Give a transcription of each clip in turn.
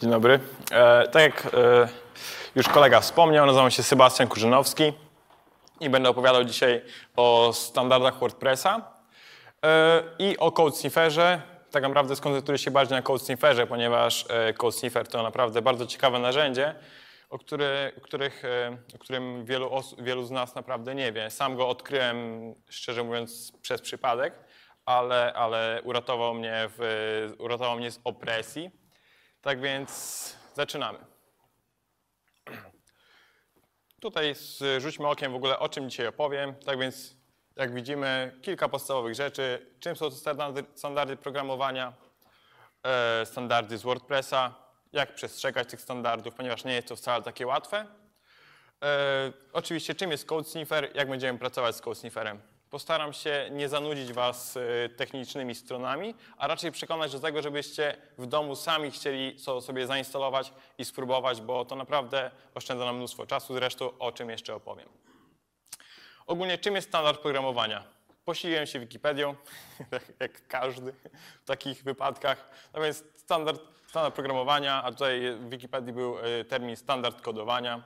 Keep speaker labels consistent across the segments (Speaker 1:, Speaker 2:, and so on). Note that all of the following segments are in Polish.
Speaker 1: Dzień dobry. E, tak jak e, już kolega wspomniał, nazywam się Sebastian Kurzynowski i będę opowiadał dzisiaj o standardach WordPressa e, i o CodeSnifferze. Tak naprawdę skoncentruję się bardziej na CodeSnifferze, ponieważ e, CodeSniffer to naprawdę bardzo ciekawe narzędzie, o, który, których, e, o którym wielu, wielu z nas naprawdę nie wie. Sam go odkryłem, szczerze mówiąc, przez przypadek, ale, ale uratował, mnie w, uratował mnie z opresji tak więc zaczynamy. Tutaj rzućmy okiem w ogóle, o czym dzisiaj opowiem. Tak więc, jak widzimy, kilka podstawowych rzeczy. Czym są standardy, standardy programowania, e, standardy z WordPressa, jak przestrzegać tych standardów, ponieważ nie jest to wcale takie łatwe. E, oczywiście, czym jest Code Sniffer, jak będziemy pracować z Code Snifferem. Postaram się nie zanudzić Was y, technicznymi stronami, a raczej przekonać do tego, żebyście w domu sami chcieli sobie zainstalować i spróbować, bo to naprawdę oszczędza nam mnóstwo czasu, zresztą o czym jeszcze opowiem. Ogólnie czym jest standard programowania? Posiliłem się Wikipedią, tak jak każdy w takich wypadkach. No więc standard, standard programowania, a tutaj w Wikipedii był y, termin standard kodowania.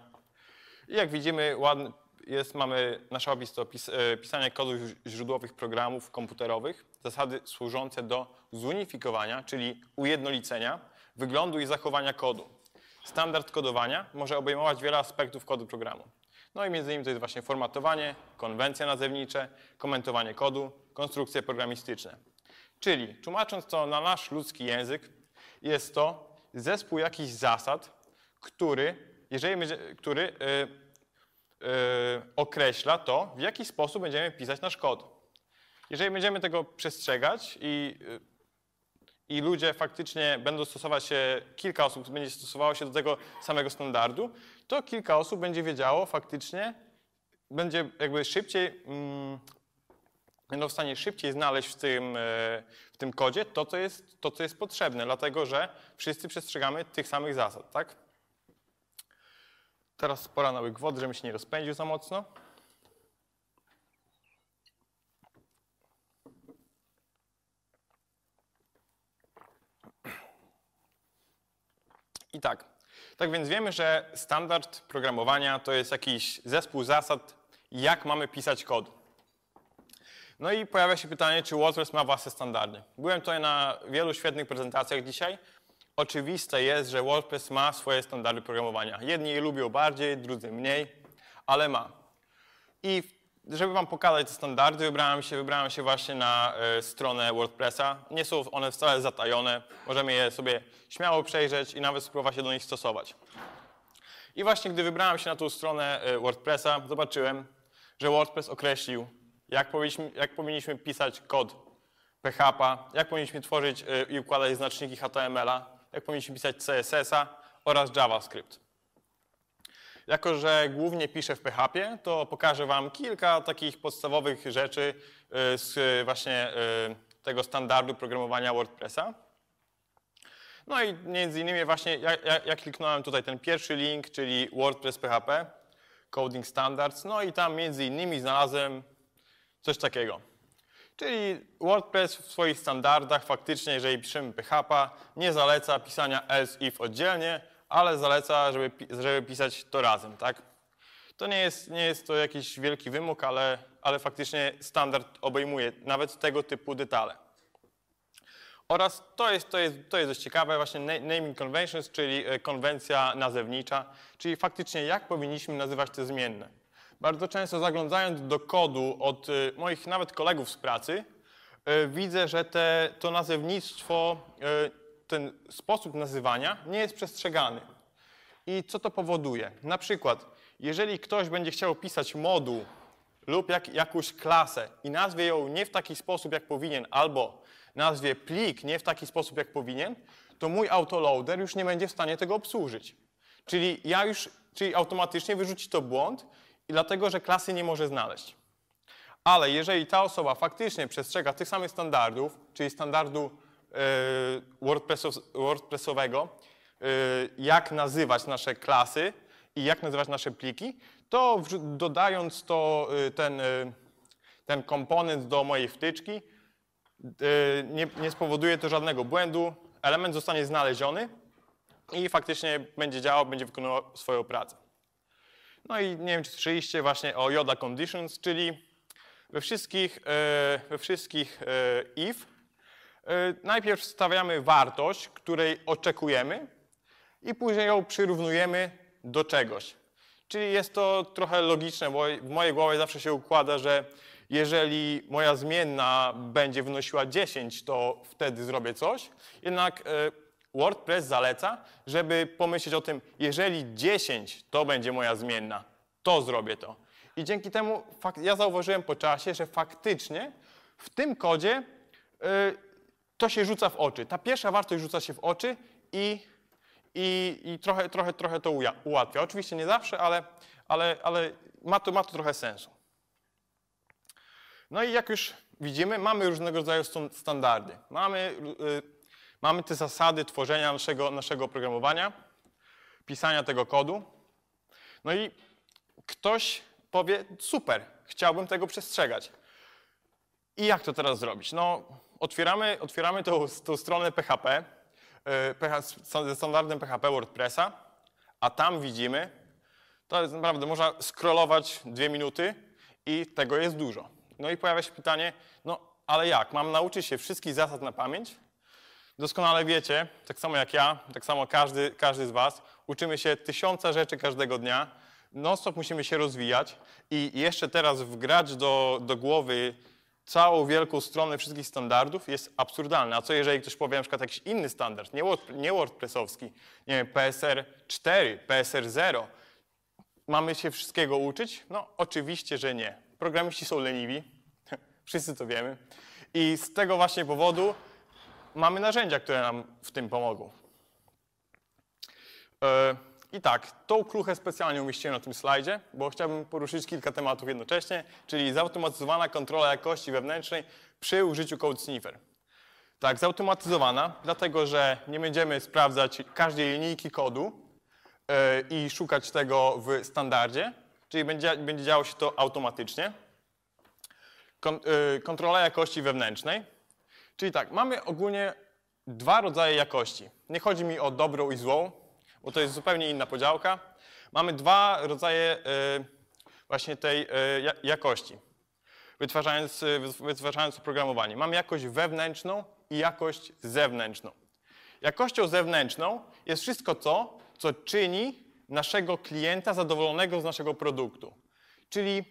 Speaker 1: I jak widzimy, ładny, jest, mamy, nasza opis to pis, e, pisanie kodów źródłowych programów komputerowych, zasady służące do zunifikowania, czyli ujednolicenia wyglądu i zachowania kodu. Standard kodowania może obejmować wiele aspektów kodu programu. No i między innymi to jest właśnie formatowanie, konwencje nazewnicze, komentowanie kodu, konstrukcje programistyczne. Czyli tłumacząc to na nasz ludzki język, jest to zespół jakichś zasad, który, jeżeli będzie, który e, Y, określa to, w jaki sposób będziemy pisać nasz kod. Jeżeli będziemy tego przestrzegać i, y, i ludzie faktycznie będą stosować się, kilka osób będzie stosowało się do tego samego standardu, to kilka osób będzie wiedziało faktycznie, będzie jakby szybciej, mm, będą w stanie szybciej znaleźć w tym, y, w tym kodzie to co, jest, to, co jest potrzebne, dlatego że wszyscy przestrzegamy tych samych zasad, tak? Teraz spora na łyk wody, się nie rozpędził za mocno. I tak. Tak więc wiemy, że standard programowania to jest jakiś zespół zasad, jak mamy pisać kod. No i pojawia się pytanie, czy WordPress ma własne standardy. Byłem tutaj na wielu świetnych prezentacjach dzisiaj, Oczywiste jest, że WordPress ma swoje standardy programowania. Jedni je lubią bardziej, drudzy mniej, ale ma. I żeby Wam pokazać te standardy, wybrałem się, wybrałem się właśnie na y, stronę WordPressa. Nie są one wcale zatajone, możemy je sobie śmiało przejrzeć i nawet spróbować się do nich stosować. I właśnie gdy wybrałem się na tą stronę e, WordPressa, zobaczyłem, że WordPress określił, jak powinniśmy, jak powinniśmy pisać kod PHP, jak powinniśmy tworzyć e, i układać znaczniki HTML-a, jak powinniśmy pisać CSS-a oraz JavaScript. Jako, że głównie piszę w PHP, to pokażę Wam kilka takich podstawowych rzeczy y, z właśnie y, tego standardu programowania WordPressa. No i między innymi właśnie ja, ja, ja kliknąłem tutaj ten pierwszy link, czyli WordPress PHP, Coding Standards, no i tam między innymi znalazłem coś takiego. Czyli WordPress w swoich standardach faktycznie, jeżeli piszemy PHP, nie zaleca pisania else if oddzielnie, ale zaleca, żeby, żeby pisać to razem, tak? To nie jest, nie jest to jakiś wielki wymóg, ale, ale faktycznie standard obejmuje nawet tego typu detale. Oraz to jest, to jest, to jest dość ciekawe, właśnie naming conventions, czyli e, konwencja nazewnicza, czyli faktycznie jak powinniśmy nazywać te zmienne bardzo często zaglądając do kodu od y, moich nawet kolegów z pracy, y, widzę, że te, to nazewnictwo, y, ten sposób nazywania nie jest przestrzegany. I co to powoduje? Na przykład, jeżeli ktoś będzie chciał pisać moduł lub jak, jakąś klasę i nazwie ją nie w taki sposób, jak powinien, albo nazwie plik nie w taki sposób, jak powinien, to mój autoloader już nie będzie w stanie tego obsłużyć. Czyli ja już, czyli automatycznie wyrzuci to błąd, i dlatego, że klasy nie może znaleźć. Ale jeżeli ta osoba faktycznie przestrzega tych samych standardów, czyli standardu e, WordPressowego, e, jak nazywać nasze klasy i jak nazywać nasze pliki, to dodając to, e, ten, ten komponent do mojej wtyczki, nie, nie spowoduje to żadnego błędu, element zostanie znaleziony i faktycznie będzie działał, będzie wykonywał swoją pracę. No i nie wiem, czy słyszeliście właśnie o Yoda Conditions, czyli we wszystkich, e, we wszystkich e, if e, najpierw stawiamy wartość, której oczekujemy i później ją przyrównujemy do czegoś. Czyli jest to trochę logiczne, bo w mojej głowie zawsze się układa, że jeżeli moja zmienna będzie wynosiła 10, to wtedy zrobię coś. Jednak WordPress zaleca, żeby pomyśleć o tym, jeżeli 10 to będzie moja zmienna, to zrobię to. I dzięki temu ja zauważyłem po czasie, że faktycznie w tym kodzie yy, to się rzuca w oczy. Ta pierwsza wartość rzuca się w oczy i, i, i trochę, trochę, trochę to ułatwia. Oczywiście nie zawsze, ale, ale, ale ma, to, ma to trochę sensu. No i jak już widzimy, mamy różnego rodzaju standardy. Mamy y, Mamy te zasady tworzenia naszego, naszego oprogramowania, pisania tego kodu. No i ktoś powie, super, chciałbym tego przestrzegać. I jak to teraz zrobić? No, otwieramy, otwieramy tą, tą stronę PHP, y, ze standardem PHP WordPressa, a tam widzimy, to jest naprawdę, można scrollować dwie minuty i tego jest dużo. No i pojawia się pytanie, no ale jak, mam nauczyć się wszystkich zasad na pamięć? Doskonale wiecie, tak samo jak ja, tak samo każdy, każdy z Was, uczymy się tysiąca rzeczy każdego dnia. Non-stop musimy się rozwijać i jeszcze teraz wgrać do, do głowy całą wielką stronę wszystkich standardów jest absurdalne. A co jeżeli ktoś powie na przykład jakiś inny standard, nie, Word, nie WordPressowski, nie wiem, PSR 4, PSR 0, mamy się wszystkiego uczyć? No oczywiście, że nie. Programiści są leniwi, wszyscy to wiemy. I z tego właśnie powodu mamy narzędzia, które nam w tym pomogą. E, I tak, tą kluchę specjalnie umieściłem na tym slajdzie, bo chciałbym poruszyć kilka tematów jednocześnie, czyli zautomatyzowana kontrola jakości wewnętrznej przy użyciu Code Sniffer. Tak, zautomatyzowana, dlatego że nie będziemy sprawdzać każdej linijki kodu e, i szukać tego w standardzie, czyli będzie, będzie działo się to automatycznie. E, kontrola jakości wewnętrznej, Czyli tak, mamy ogólnie dwa rodzaje jakości. Nie chodzi mi o dobrą i złą, bo to jest zupełnie inna podziałka. Mamy dwa rodzaje y, właśnie tej y, jakości, wytwarzając, y, wytwarzając oprogramowanie. Mamy jakość wewnętrzną i jakość zewnętrzną. Jakością zewnętrzną jest wszystko to, co czyni naszego klienta zadowolonego z naszego produktu. Czyli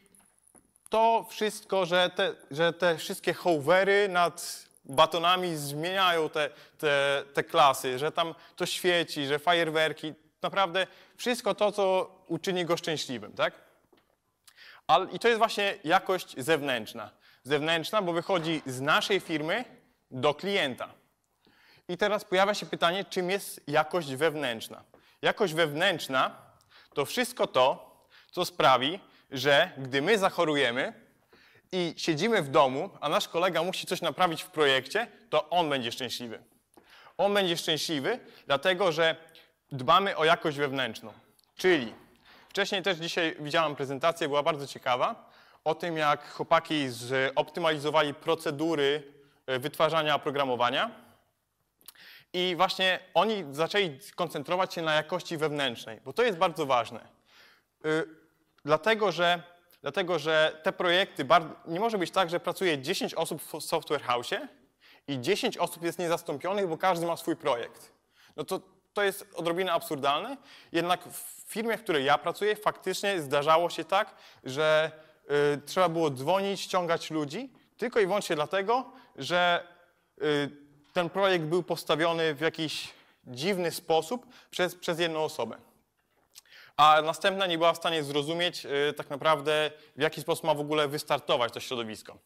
Speaker 1: to wszystko, że te, że te wszystkie hovery nad batonami zmieniają te, te, te klasy, że tam to świeci, że fajerwerki, naprawdę wszystko to, co uczyni go szczęśliwym, tak? Ale, I to jest właśnie jakość zewnętrzna. Zewnętrzna, bo wychodzi z naszej firmy do klienta. I teraz pojawia się pytanie, czym jest jakość wewnętrzna? Jakość wewnętrzna to wszystko to, co sprawi, że gdy my zachorujemy, i siedzimy w domu, a nasz kolega musi coś naprawić w projekcie, to on będzie szczęśliwy. On będzie szczęśliwy, dlatego że dbamy o jakość wewnętrzną. Czyli wcześniej też dzisiaj widziałam prezentację, była bardzo ciekawa, o tym jak chłopaki zoptymalizowali procedury e, wytwarzania oprogramowania. I właśnie oni zaczęli koncentrować się na jakości wewnętrznej, bo to jest bardzo ważne. Yy, dlatego, że Dlatego, że te projekty, nie może być tak, że pracuje 10 osób w software house i 10 osób jest niezastąpionych, bo każdy ma swój projekt. No to, to jest odrobinę absurdalne, jednak w firmie, w której ja pracuję, faktycznie zdarzało się tak, że y, trzeba było dzwonić, ściągać ludzi, tylko i wyłącznie dlatego, że y, ten projekt był postawiony w jakiś dziwny sposób przez, przez jedną osobę a następna nie była w stanie zrozumieć y, tak naprawdę, w jaki sposób ma w ogóle wystartować to środowisko.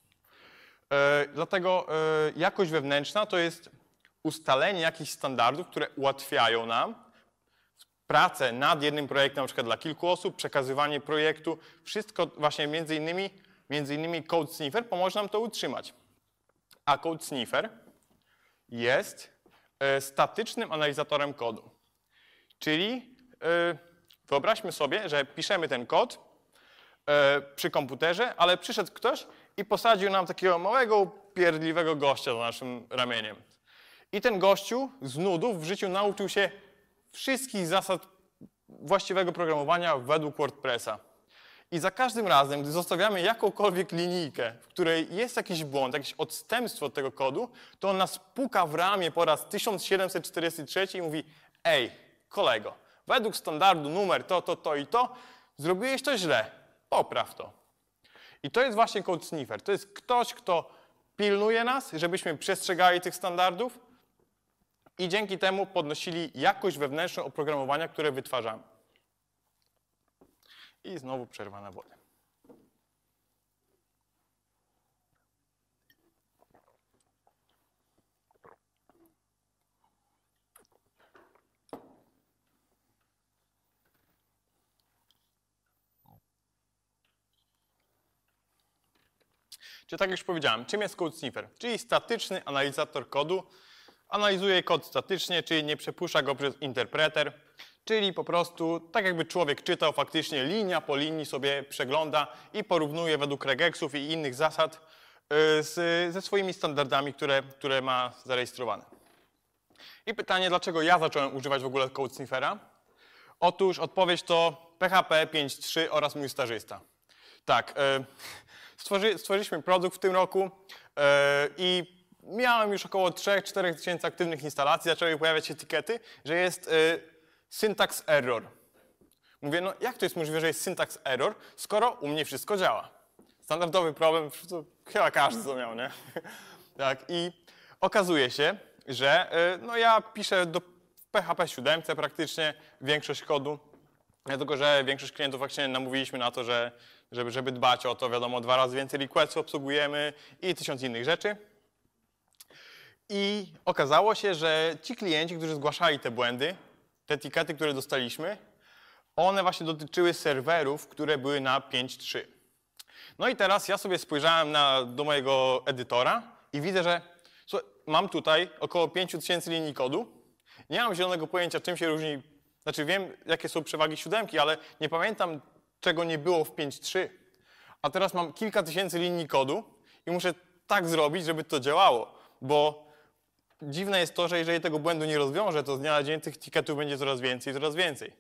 Speaker 1: E, dlatego e, jakość wewnętrzna to jest ustalenie jakichś standardów, które ułatwiają nam pracę nad jednym projektem, na przykład dla kilku osób, przekazywanie projektu, wszystko właśnie między innymi, między innymi Code Sniffer pomoże nam to utrzymać. A Code Sniffer jest e, statycznym analizatorem kodu, czyli Wyobraźmy sobie, że piszemy ten kod e, przy komputerze, ale przyszedł ktoś i posadził nam takiego małego, upierdliwego gościa za naszym ramieniem. I ten gościu z nudów w życiu nauczył się wszystkich zasad właściwego programowania według WordPressa. I za każdym razem, gdy zostawiamy jakąkolwiek linijkę, w której jest jakiś błąd, jakieś odstępstwo od tego kodu, to on nas puka w ramię po raz 1743 i mówi ej, kolego, według standardu numer to, to, to i to, zrobiłeś to źle, popraw to. I to jest właśnie code sniffer. To jest ktoś, kto pilnuje nas, żebyśmy przestrzegali tych standardów i dzięki temu podnosili jakość wewnętrzną oprogramowania, które wytwarzamy. I znowu przerwa na wodę. Czyli tak jak już powiedziałem, czym jest code sniffer? Czyli statyczny analizator kodu. Analizuje kod statycznie, czyli nie przepuszcza go przez interpreter, czyli po prostu tak jakby człowiek czytał faktycznie linia po linii sobie przegląda i porównuje według regexów i innych zasad y, z, ze swoimi standardami, które, które ma zarejestrowane. I pytanie, dlaczego ja zacząłem używać w ogóle Code Sniffera? Otóż odpowiedź to PHP 5.3 oraz mój stażysta. Tak, y, Stworzy, stworzyliśmy produkt w tym roku yy, i miałem już około 3-4 tysięcy aktywnych instalacji, zaczęły pojawiać się etykiety, że jest e, syntax error. Mówię, no jak to jest możliwe, że jest syntax error, skoro u mnie wszystko działa? Standardowy problem, to chyba każdy to miał, nie? tak, i okazuje się, że e, no ja piszę do PHP 7 praktycznie większość kodu, Dlatego, że większość klientów faktycznie namówiliśmy na to, że, żeby, żeby dbać o to, wiadomo, dwa razy więcej requestów obsługujemy i tysiąc innych rzeczy. I okazało się, że ci klienci, którzy zgłaszali te błędy, te etykiety, które dostaliśmy, one właśnie dotyczyły serwerów, które były na 5.3. No i teraz ja sobie spojrzałem na, do mojego edytora i widzę, że mam tutaj około 5000 linii kodu. Nie mam zielonego pojęcia, czym się różni znaczy wiem, jakie są przewagi siódemki, ale nie pamiętam, czego nie było w 5.3. A teraz mam kilka tysięcy linii kodu i muszę tak zrobić, żeby to działało, bo dziwne jest to, że jeżeli tego błędu nie rozwiążę, to z dnia na dzień tych ticketów będzie coraz więcej, coraz więcej.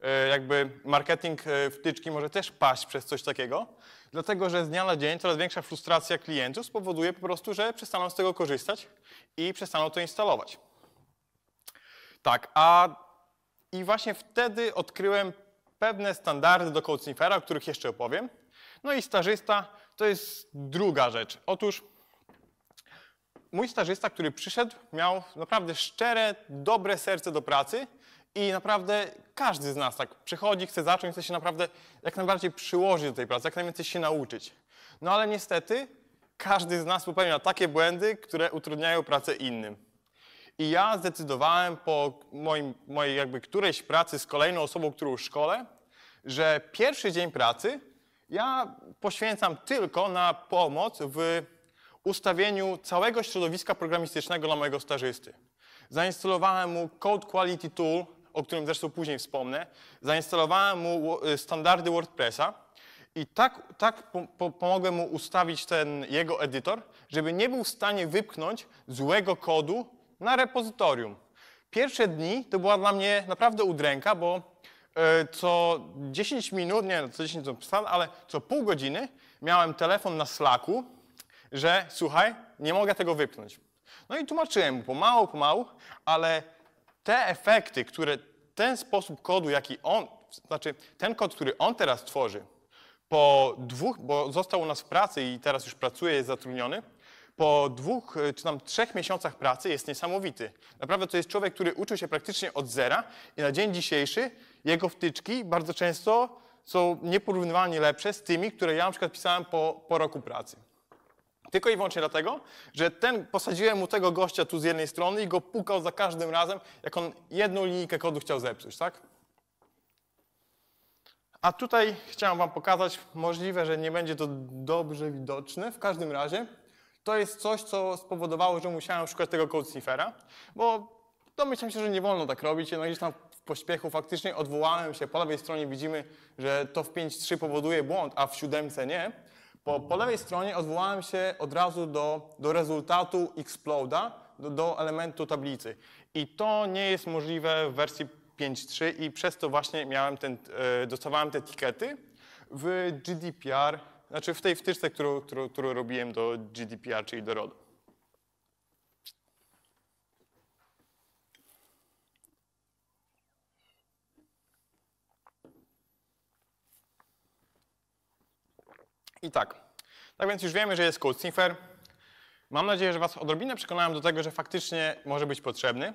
Speaker 1: E, jakby marketing e, wtyczki może też paść przez coś takiego, dlatego że z dnia na dzień coraz większa frustracja klientów spowoduje po prostu, że przestaną z tego korzystać i przestaną to instalować. Tak, a i właśnie wtedy odkryłem pewne standardy do CodeSniffera, o których jeszcze opowiem. No i stażysta to jest druga rzecz. Otóż mój stażysta, który przyszedł, miał naprawdę szczere, dobre serce do pracy i naprawdę każdy z nas tak przychodzi, chce zacząć, chce się naprawdę jak najbardziej przyłożyć do tej pracy, jak najwięcej się nauczyć. No ale niestety każdy z nas popełnia takie błędy, które utrudniają pracę innym. I ja zdecydowałem po moim, mojej jakby którejś pracy z kolejną osobą, którą szkole, że pierwszy dzień pracy ja poświęcam tylko na pomoc w ustawieniu całego środowiska programistycznego dla mojego stażysty. Zainstalowałem mu Code Quality Tool, o którym zresztą później wspomnę. Zainstalowałem mu y, standardy WordPressa i tak, tak pomogłem mu ustawić ten jego edytor, żeby nie był w stanie wypchnąć złego kodu na repozytorium. Pierwsze dni to była dla mnie naprawdę udręka, bo e, co 10 minut, nie no, co 10 minut przesadzam, ale co pół godziny miałem telefon na Slacku, że słuchaj, nie mogę tego wypchnąć. No i tłumaczyłem mu pomału, pomału, ale te efekty, które ten sposób kodu, jaki on, znaczy ten kod, który on teraz tworzy, po dwóch, bo został u nas w pracy i teraz już pracuje, jest zatrudniony, po dwóch e, czy tam trzech miesiącach pracy jest niesamowity. Naprawdę to jest człowiek, który uczył się praktycznie od zera i na dzień dzisiejszy jego wtyczki bardzo często są nieporównywalnie lepsze z tymi, które ja na przykład pisałem po, po roku pracy. Tylko i wyłącznie dlatego, że ten, posadziłem mu tego gościa tu z jednej strony i go pukał za każdym razem, jak on jedną linijkę kodu chciał zepsuć, tak? A tutaj chciałem Wam pokazać, możliwe, że nie będzie to dobrze widoczne, w każdym razie to jest coś, co spowodowało, że musiałem szukać tego Codesniffera, bo domyślam się, że nie wolno tak robić, no gdzieś tam w pośpiechu faktycznie odwołałem się. Po lewej stronie widzimy, że to w 5.3 powoduje błąd, a w 7 nie. Po, po lewej stronie odwołałem się od razu do, do rezultatu Explode'a, do, do elementu tablicy. I to nie jest możliwe w wersji 5.3 i przez to właśnie miałem ten, e, dostawałem te etykiety W GDPR znaczy w tej wtyczce, którą, którą, którą robiłem do GDPR, czyli do RODO. I tak. Tak więc już wiemy, że jest CodeSniffer. Mam nadzieję, że Was odrobinę przekonałem do tego, że faktycznie może być potrzebny.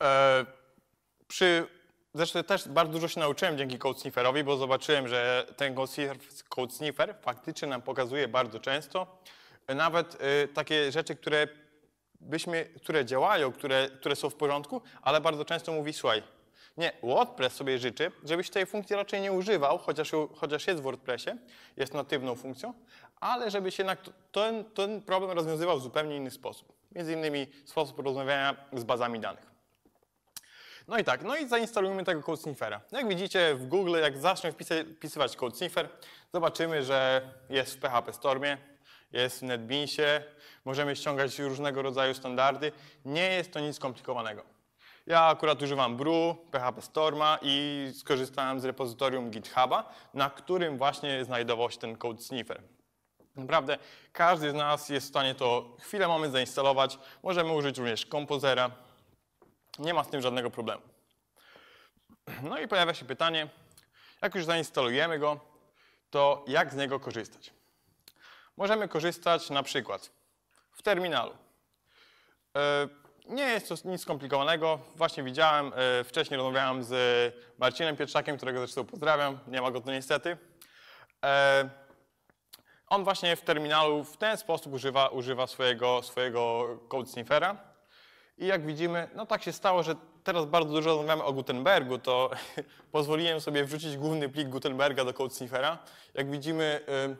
Speaker 1: Eee, przy Zresztą też bardzo dużo się nauczyłem dzięki CodeSnifferowi, bo zobaczyłem, że ten CodeSniffer, faktycznie nam pokazuje bardzo często nawet y, takie rzeczy, które byśmy, które działają, które, które są w porządku, ale bardzo często mówi, słuchaj, nie, WordPress sobie życzy, żebyś tej funkcji raczej nie używał, chociaż, chociaż jest w WordPressie, jest natywną funkcją, ale żebyś jednak ten, ten problem rozwiązywał w zupełnie inny sposób. Między innymi sposób porozmawiania z bazami danych. No i tak, no i zainstalujmy tego CodeSniffera. Jak widzicie w Google, jak zacznę wpisywać CodeSniffer, zobaczymy, że jest w PHP Stormie, jest w NetBeansie, możemy ściągać różnego rodzaju standardy. Nie jest to nic skomplikowanego. Ja akurat używam Bru, PHP Storma i skorzystałem z repozytorium GitHuba, na którym właśnie znajdował się ten CodeSniffer. Naprawdę każdy z nas jest w stanie to chwilę mamy zainstalować. Możemy użyć również kompozera, nie ma z tym żadnego problemu. No i pojawia się pytanie, jak już zainstalujemy go, to jak z niego korzystać? Możemy korzystać na przykład w terminalu. E, nie jest to nic skomplikowanego. Właśnie widziałem, e, wcześniej rozmawiałem z Marcinem Pietrzakiem, którego zresztą pozdrawiam. Nie ma go tu niestety. E, on właśnie w terminalu w ten sposób używa, używa swojego, swojego code sniffera. I jak widzimy, no tak się stało, że teraz bardzo dużo rozmawiamy o Gutenbergu, to pozwoliłem sobie wrzucić główny plik Gutenberga do CodeSniffera. Jak widzimy, y,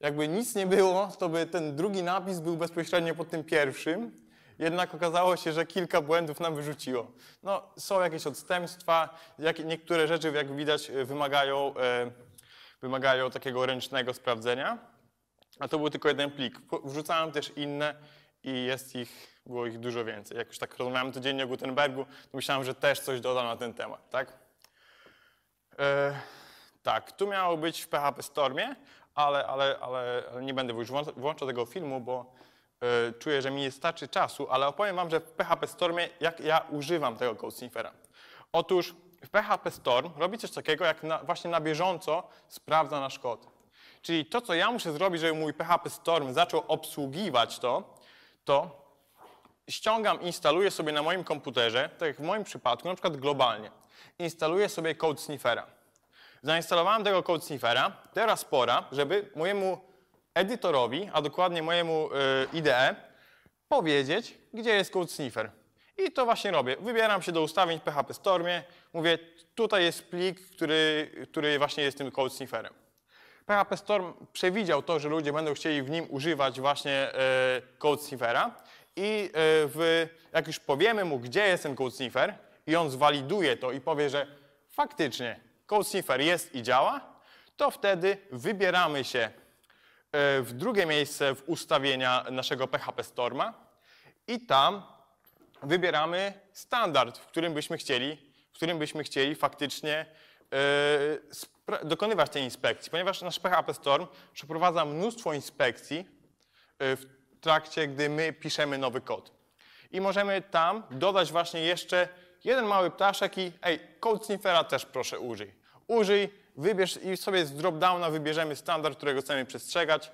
Speaker 1: jakby nic nie było, to by ten drugi napis był bezpośrednio pod tym pierwszym, jednak okazało się, że kilka błędów nam wyrzuciło. No, są jakieś odstępstwa, jak niektóre rzeczy, jak widać, y, wymagają, y, wymagają takiego ręcznego sprawdzenia, a to był tylko jeden plik. Wrzucałem też inne, i jest ich, było ich dużo więcej. Jak już tak rozmawiałem tydzień o Gutenbergu, to myślałem, że też coś dodam na ten temat, tak? E, tak, tu miało być w PHP Stormie, ale, ale, ale, nie będę już włączał tego filmu, bo e, czuję, że mi nie starczy czasu, ale opowiem wam, że w PHP Stormie, jak ja używam tego CodeSniffera. Otóż w PHP Storm robi coś takiego, jak na, właśnie na bieżąco sprawdza nasz kod. Czyli to, co ja muszę zrobić, żeby mój PHP Storm zaczął obsługiwać to, to ściągam, instaluję sobie na moim komputerze, tak jak w moim przypadku, na przykład globalnie, instaluję sobie Code Sniffera. Zainstalowałem tego Code Sniffera, teraz pora, żeby mojemu edytorowi, a dokładnie mojemu y, IDE, powiedzieć, gdzie jest Code Sniffer. I to właśnie robię. Wybieram się do ustawień w PHP Stormie, mówię, tutaj jest plik, który, który właśnie jest tym Code Snifferem. PHP Storm przewidział to, że ludzie będą chcieli w nim używać właśnie e, Code Sniffera i e, w, jak już powiemy mu, gdzie jest ten Code Sniffer i on zwaliduje to i powie, że faktycznie Code Sniffer jest i działa, to wtedy wybieramy się e, w drugie miejsce w ustawienia naszego PHP Storma i tam wybieramy standard, w którym byśmy chcieli, w którym byśmy chcieli faktycznie E, dokonywać tej inspekcji, ponieważ nasz PHP Storm przeprowadza mnóstwo inspekcji e, w trakcie, gdy my piszemy nowy kod. I możemy tam dodać właśnie jeszcze jeden mały ptaszek i ej, kod sniffera też proszę użyj. Użyj, wybierz i sobie z dropdowna wybierzemy standard, którego chcemy przestrzegać.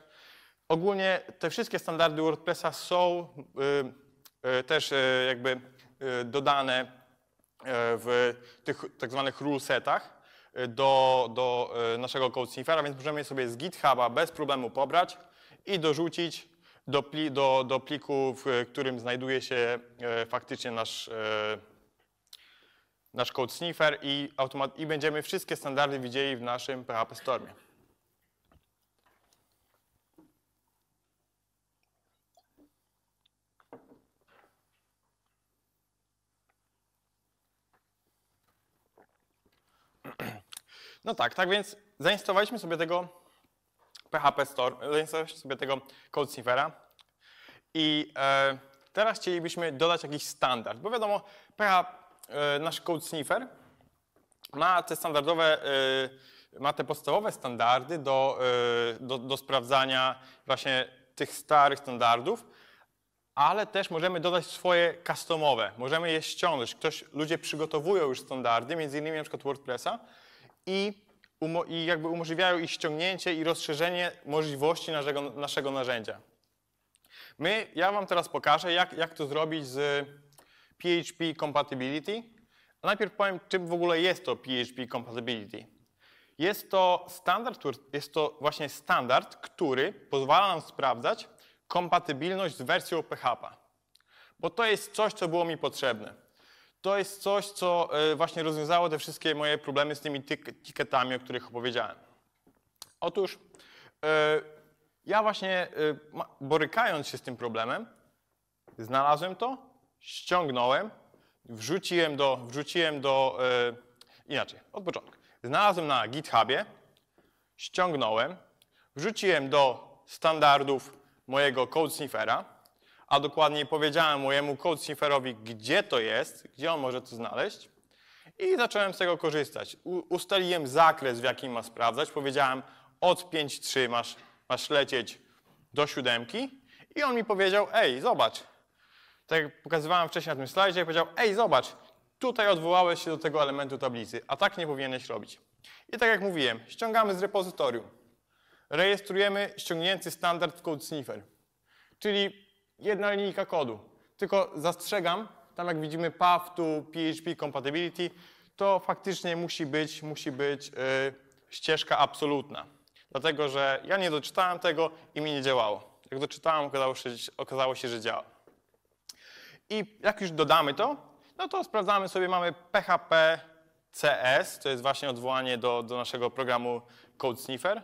Speaker 1: Ogólnie te wszystkie standardy WordPressa są y, y, też y, jakby dodane w tych tak zwanych rule setach do, do e, naszego CodeSniffera, więc możemy je sobie z GitHuba bez problemu pobrać i dorzucić do, pli, do, do pliku, w którym znajduje się e, faktycznie nasz, e, nasz code sniffer i, i będziemy wszystkie standardy widzieli w naszym PHP Stormie. No tak, tak więc zainstalowaliśmy sobie tego PHP Store, zainstalowaliśmy sobie tego CodeSniffera i e, teraz chcielibyśmy dodać jakiś standard, bo wiadomo, PHP e, nasz CodeSniffer ma te standardowe, e, ma te podstawowe standardy do, e, do, do sprawdzania właśnie tych starych standardów, ale też możemy dodać swoje customowe. Możemy je ściągnąć. Ktoś, ludzie przygotowują już standardy, między innymi na przykład WordPressa, i, i jakby umożliwiają ich ściągnięcie i rozszerzenie możliwości naszego, naszego narzędzia. My, ja Wam teraz pokażę, jak, jak to zrobić z PHP Compatibility. najpierw powiem, czym w ogóle jest to PHP Compatibility. Jest to standard, jest to właśnie standard, który pozwala nam sprawdzać kompatybilność z wersją PHP. Bo to jest coś, co było mi potrzebne. To jest coś, co e, właśnie rozwiązało te wszystkie moje problemy z tymi etykietami, o których opowiedziałem. Otóż e, ja właśnie e, borykając się z tym problemem, znalazłem to, ściągnąłem, wrzuciłem do, wrzuciłem do inaczej, od początku. Znalazłem na GitHubie, ściągnąłem, wrzuciłem do standardów mojego CodeSniffera, a dokładniej powiedziałem mojemu code Sinferowi, gdzie to jest, gdzie on może to znaleźć i zacząłem z tego korzystać. ustaliłem zakres, w jakim ma sprawdzać. Powiedziałem, od 5.3 masz, masz lecieć do siódemki i on mi powiedział, ej, zobacz, tak jak pokazywałem wcześniej na tym slajdzie, powiedział, ej, zobacz, tutaj odwołałeś się do tego elementu tablicy, a tak nie powinieneś robić. I tak jak mówiłem, ściągamy z repozytorium. Rejestrujemy ściągnięty standard Code Sniffer. Czyli Jedna linijka kodu. Tylko zastrzegam, tam jak widzimy path to PHP compatibility, to faktycznie musi być, musi być yy, ścieżka absolutna. Dlatego, że ja nie doczytałem tego i mi nie działało. Jak doczytałem, okazało się, okazało się że działa. I jak już dodamy to, no to sprawdzamy sobie, mamy PHP CS, to jest właśnie odwołanie do, do naszego programu CodeSniffer,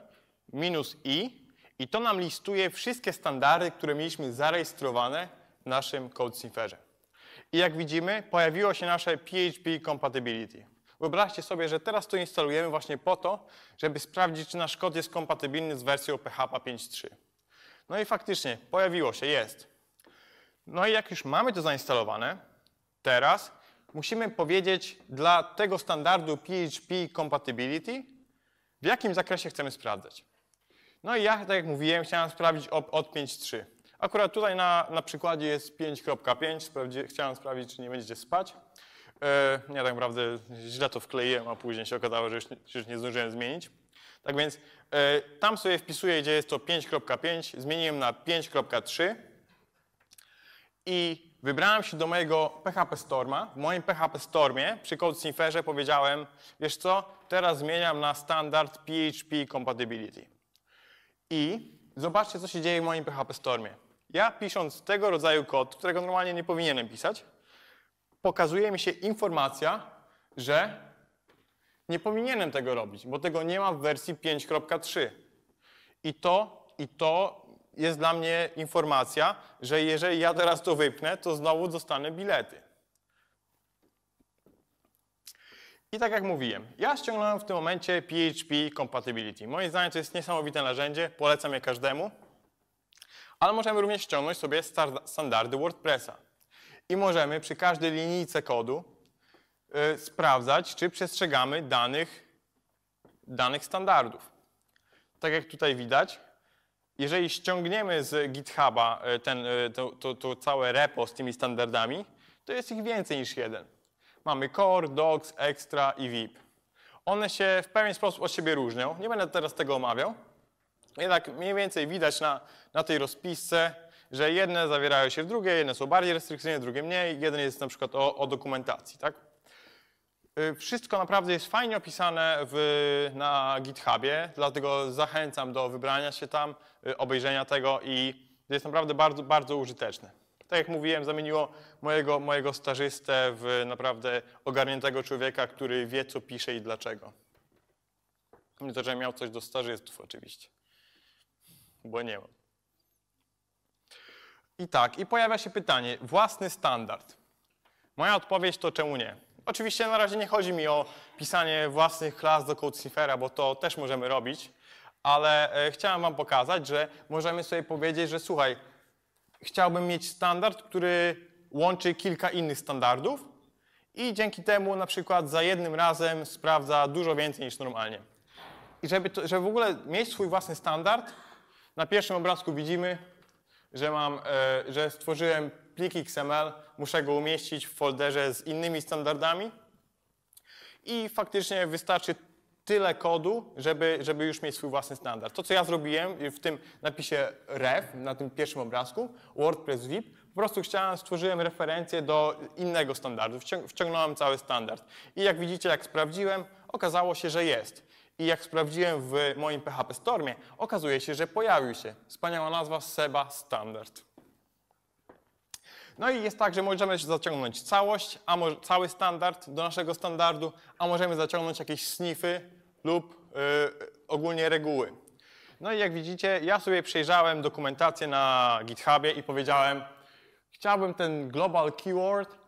Speaker 1: minus i, i to nam listuje wszystkie standardy, które mieliśmy zarejestrowane w naszym CodeCiferze. I jak widzimy, pojawiło się nasze PHP Compatibility. Wyobraźcie sobie, że teraz to instalujemy właśnie po to, żeby sprawdzić, czy nasz kod jest kompatybilny z wersją PHP 5.3. No i faktycznie, pojawiło się, jest. No i jak już mamy to zainstalowane, teraz musimy powiedzieć dla tego standardu PHP Compatibility, w jakim zakresie chcemy sprawdzać. No i ja, tak jak mówiłem, chciałem sprawdzić od 5.3. Akurat tutaj na, na przykładzie jest 5.5, chciałem sprawdzić, czy nie będziecie spać. E, nie ja tak naprawdę źle to wkleiłem, a później się okazało, że już, już nie zdążyłem zmienić. Tak więc e, tam sobie wpisuję, gdzie jest to 5.5, zmieniłem na 5.3 i wybrałem się do mojego PHP Storma. W moim PHP Stormie przy CodeSnifferze powiedziałem, wiesz co, teraz zmieniam na standard PHP Compatibility. I zobaczcie, co się dzieje w moim PHP Stormie. Ja pisząc tego rodzaju kod, którego normalnie nie powinienem pisać, pokazuje mi się informacja, że nie powinienem tego robić, bo tego nie ma w wersji 5.3. I to, I to jest dla mnie informacja, że jeżeli ja teraz to wypnę, to znowu dostanę bilety. I tak jak mówiłem, ja ściągnąłem w tym momencie PHP Compatibility. Moim zdaniem to jest niesamowite narzędzie, polecam je każdemu. Ale możemy również ściągnąć sobie standardy WordPressa. I możemy przy każdej linijce kodu y, sprawdzać, czy przestrzegamy danych, danych standardów. Tak jak tutaj widać, jeżeli ściągniemy z GitHuba y, ten, y, to, to, to całe repo z tymi standardami, to jest ich więcej niż jeden. Mamy Core, Docs, Extra i VIP. One się w pewien sposób od siebie różnią. Nie będę teraz tego omawiał. Jednak mniej więcej widać na, na tej rozpisce, że jedne zawierają się w drugie, jedne są bardziej restrykcyjne, drugie mniej. Jeden jest na przykład o, o dokumentacji. Tak? Y, wszystko naprawdę jest fajnie opisane w, na GitHubie, dlatego zachęcam do wybrania się tam, y, obejrzenia tego i jest naprawdę bardzo, bardzo użyteczne tak jak mówiłem, zamieniło mojego, mojego stażystę w naprawdę ogarniętego człowieka, który wie, co pisze i dlaczego. Nie to, że miał coś do stażystów oczywiście, bo nie mam. I tak, i pojawia się pytanie, własny standard. Moja odpowiedź to czemu nie? Oczywiście na razie nie chodzi mi o pisanie własnych klas do CodeCiphera, bo to też możemy robić, ale e, chciałem wam pokazać, że możemy sobie powiedzieć, że słuchaj, chciałbym mieć standard, który łączy kilka innych standardów i dzięki temu na przykład za jednym razem sprawdza dużo więcej niż normalnie. I żeby, to, żeby w ogóle mieć swój własny standard, na pierwszym obrazku widzimy, że, mam, e, że stworzyłem plik XML, muszę go umieścić w folderze z innymi standardami i faktycznie wystarczy tyle kodu, żeby, żeby już mieć swój własny standard. To, co ja zrobiłem w tym napisie ref, na tym pierwszym obrazku, WordPress VIP, po prostu chciałem, stworzyłem referencję do innego standardu, wciągnąłem cały standard. I jak widzicie, jak sprawdziłem, okazało się, że jest. I jak sprawdziłem w moim PHP Stormie, okazuje się, że pojawił się. Wspaniała nazwa Seba Standard. No i jest tak, że możemy zaciągnąć całość, a cały standard do naszego standardu, a możemy zaciągnąć jakieś snify, lub y, ogólnie reguły. No i jak widzicie, ja sobie przejrzałem dokumentację na GitHubie i powiedziałem, chciałbym ten global keyword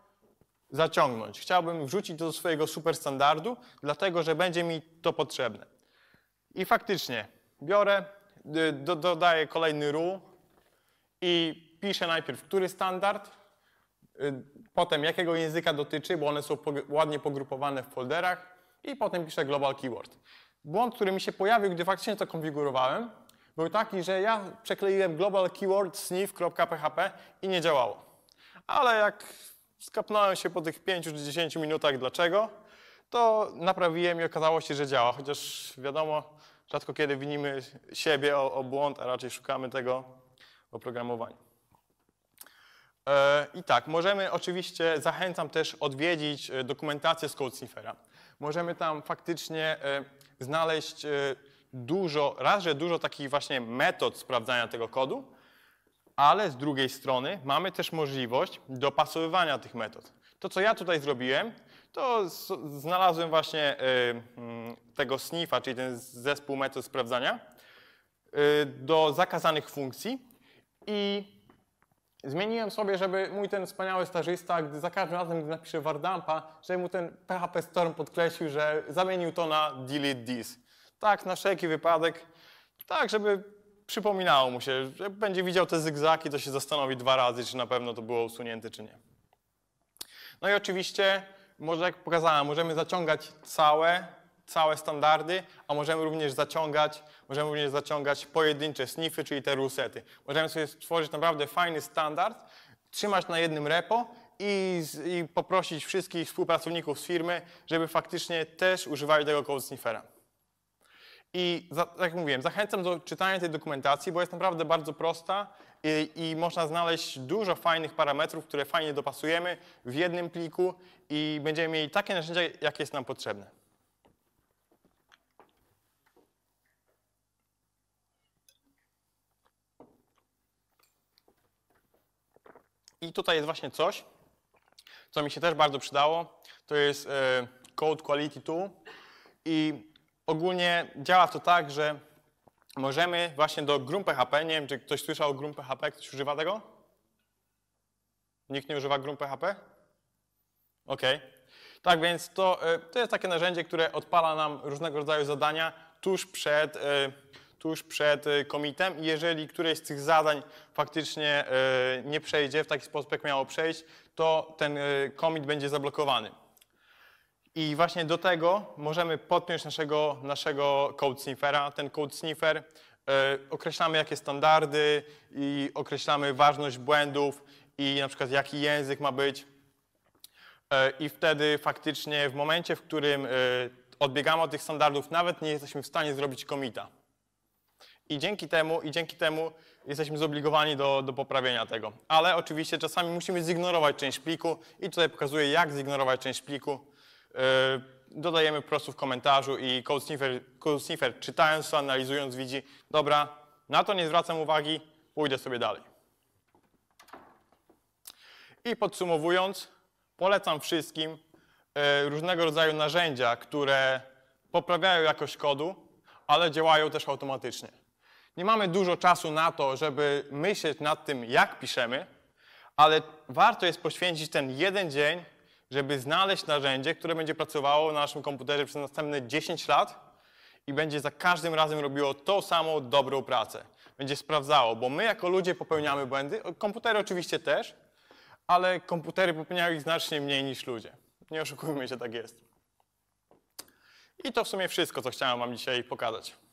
Speaker 1: zaciągnąć. Chciałbym wrzucić do swojego superstandardu, dlatego że będzie mi to potrzebne. I faktycznie biorę, y, do, dodaję kolejny rule i piszę najpierw, który standard, y, potem jakiego języka dotyczy, bo one są ładnie pogrupowane w folderach, i potem piszę global keyword. Błąd, który mi się pojawił, gdy faktycznie to konfigurowałem, był taki, że ja przekleiłem global keyword sniff.php i nie działało. Ale jak skapnąłem się po tych 5 czy 10 minutach dlaczego, to naprawiłem i okazało się, że działa. Chociaż wiadomo, rzadko kiedy winimy siebie o, o błąd, a raczej szukamy tego w oprogramowaniu. E, I tak, możemy oczywiście, zachęcam też odwiedzić e, dokumentację z CodeSniffera możemy tam faktycznie e, znaleźć e, dużo, raz, że dużo takich właśnie metod sprawdzania tego kodu, ale z drugiej strony mamy też możliwość dopasowywania tych metod. To, co ja tutaj zrobiłem, to znalazłem właśnie e, mm, tego sniffa, czyli ten zespół metod sprawdzania, do zakazanych funkcji i Zmieniłem sobie, żeby mój ten wspaniały stażysta, gdy za każdym razem, gdy napisze Wardampa, żeby mu ten PHP Storm podkreślił, że zamienił to na delete this. Tak, na wszelki wypadek, tak, żeby przypominało mu się, że będzie widział te zygzaki, to się zastanowi dwa razy, czy na pewno to było usunięte, czy nie. No i oczywiście, może jak pokazałem, możemy zaciągać całe całe standardy, a możemy również zaciągać, możemy również zaciągać pojedyncze snify, czyli te rulesety. Możemy sobie stworzyć naprawdę fajny standard, trzymać na jednym repo i, i poprosić wszystkich współpracowników z firmy, żeby faktycznie też używali tego code sniffera. I za, tak jak mówiłem, zachęcam do czytania tej dokumentacji, bo jest naprawdę bardzo prosta i, i, można znaleźć dużo fajnych parametrów, które fajnie dopasujemy w jednym pliku i będziemy mieli takie narzędzia, jakie jest nam potrzebne. I tutaj jest właśnie coś, co mi się też bardzo przydało. To jest e, Code Quality Tool i ogólnie działa to tak, że możemy właśnie do grum PHP, nie wiem, czy ktoś słyszał o grum PHP, ktoś używa tego? Nikt nie używa grum PHP? OK. Tak więc to, e, to jest takie narzędzie, które odpala nam różnego rodzaju zadania tuż przed e, tuż przed y, komitem i jeżeli któreś z tych zadań faktycznie y, nie przejdzie w taki sposób, jak miało przejść, to ten y, komit będzie zablokowany. I właśnie do tego możemy podpiąć naszego, naszego code sniffera. Ten code sniffer określamy jakie standardy i określamy ważność błędów i na przykład jaki język ma być. I wtedy faktycznie w momencie, w którym odbiegamy od tych standardów, nawet nie jesteśmy w stanie zrobić komita. I dzięki temu, i dzięki temu jesteśmy zobligowani do, do poprawienia tego. Ale oczywiście czasami musimy zignorować część pliku i tutaj pokazuję, jak zignorować część pliku. Yy, dodajemy po prostu w komentarzu i CodeSniffer, czytając to, analizując widzi, dobra, na to nie zwracam uwagi, pójdę sobie dalej. I podsumowując, polecam wszystkim yy, różnego rodzaju narzędzia, które poprawiają jakość kodu, ale działają też automatycznie. Nie mamy dużo czasu na to, żeby myśleć nad tym, jak piszemy, ale warto jest poświęcić ten jeden dzień, żeby znaleźć narzędzie, które będzie pracowało na naszym komputerze przez następne 10 lat i będzie za każdym razem robiło tą samą dobrą pracę. Będzie sprawdzało, bo my jako ludzie popełniamy błędy, komputery oczywiście też, ale komputery popełniają ich znacznie mniej niż ludzie. Nie oszukujmy się, tak jest. I to w sumie wszystko, co chciałem Wam dzisiaj pokazać.